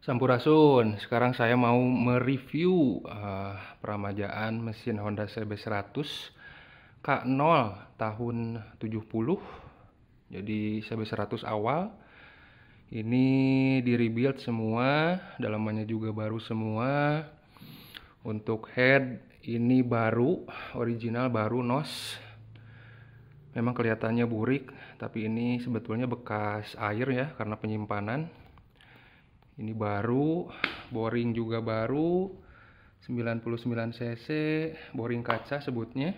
Sampurasun, sekarang saya mau mereview uh, peramajaan mesin Honda CB100 K0 tahun 70 jadi CB100 awal ini di rebuild semua dalamannya juga baru semua untuk head ini baru original baru NOS memang kelihatannya burik tapi ini sebetulnya bekas air ya karena penyimpanan ini baru boring juga baru 99 cc boring kaca sebutnya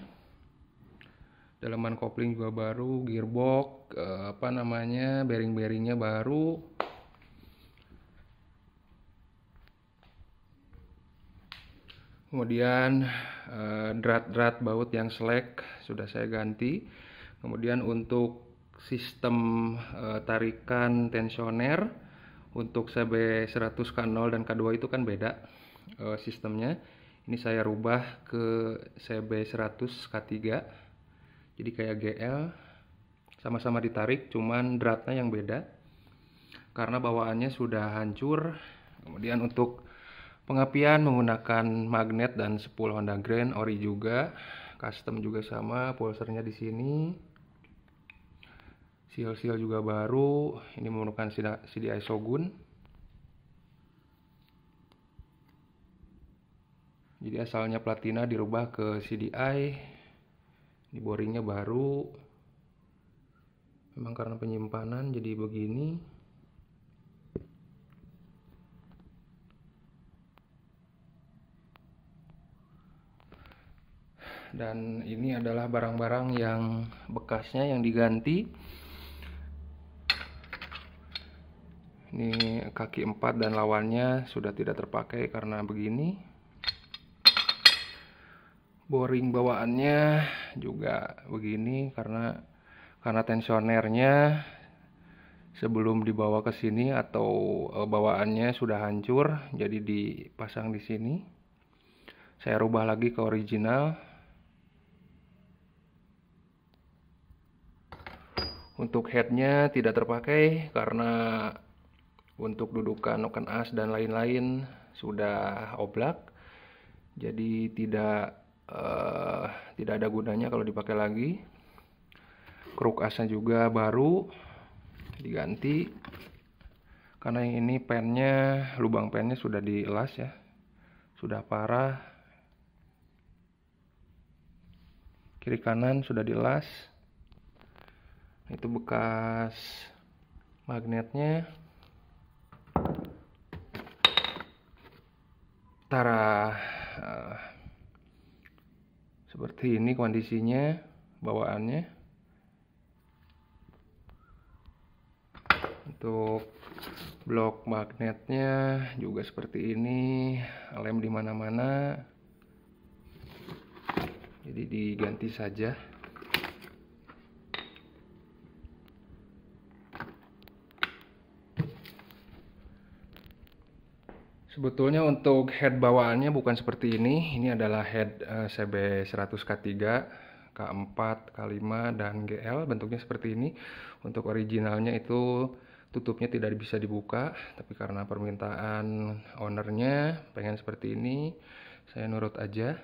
daleman kopling juga baru gearbox eh, apa namanya bearing-bearingnya baru kemudian eh, drat-drat baut yang selek sudah saya ganti kemudian untuk sistem eh, tarikan tensioner untuk CB100 K0 dan K2 itu kan beda e, sistemnya ini saya rubah ke CB100 K3 jadi kayak GL sama-sama ditarik cuman dratnya yang beda karena bawaannya sudah hancur kemudian untuk pengapian menggunakan magnet dan 10 Honda Grand ori juga custom juga sama pulsernya di sini Seal-seal juga baru. Ini menggunakan CDI Shogun. Jadi asalnya platina dirubah ke CDI. Ini boringnya baru. Memang karena penyimpanan jadi begini. Dan ini adalah barang-barang yang bekasnya yang diganti. ini kaki empat dan lawannya sudah tidak terpakai karena begini boring bawaannya juga begini karena karena tensionernya sebelum dibawa ke sini atau eh, bawaannya sudah hancur jadi dipasang di sini saya rubah lagi ke original untuk headnya tidak terpakai karena untuk dudukan noken as dan lain-lain sudah oblak jadi tidak uh, tidak ada gunanya kalau dipakai lagi kruk asnya juga baru diganti karena yang ini pennya lubang pennya sudah dielas ya sudah parah kiri kanan sudah dielas itu bekas magnetnya antara uh, eh, seperti ini kondisinya bawaannya untuk blok magnetnya juga seperti ini lem dimana mana jadi diganti saja Sebetulnya untuk head bawaannya bukan seperti ini. Ini adalah head uh, CB100K3, K4, K5, dan GL. Bentuknya seperti ini. Untuk originalnya itu tutupnya tidak bisa dibuka. Tapi karena permintaan ownernya pengen seperti ini, saya nurut aja.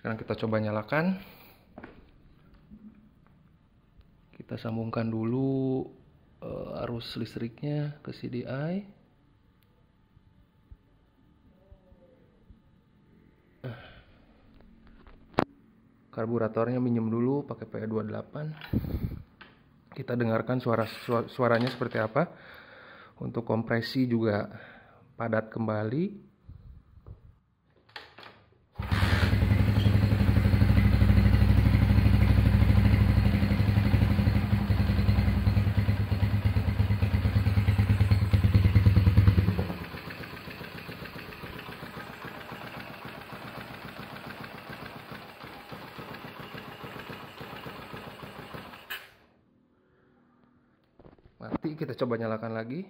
Sekarang kita coba nyalakan. Kita sambungkan dulu uh, arus listriknya ke CDI. karburatornya minjem dulu pakai pa 28 kita dengarkan suara suaranya seperti apa untuk kompresi juga padat kembali nanti kita coba nyalakan lagi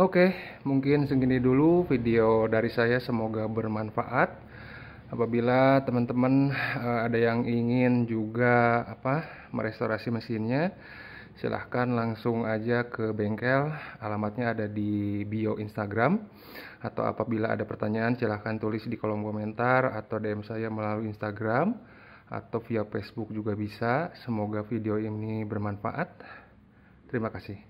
Oke, mungkin segini dulu video dari saya. Semoga bermanfaat. Apabila teman-teman uh, ada yang ingin juga apa merestorasi mesinnya, silahkan langsung aja ke bengkel. Alamatnya ada di bio Instagram. Atau apabila ada pertanyaan, silahkan tulis di kolom komentar atau DM saya melalui Instagram atau via Facebook juga bisa. Semoga video ini bermanfaat. Terima kasih.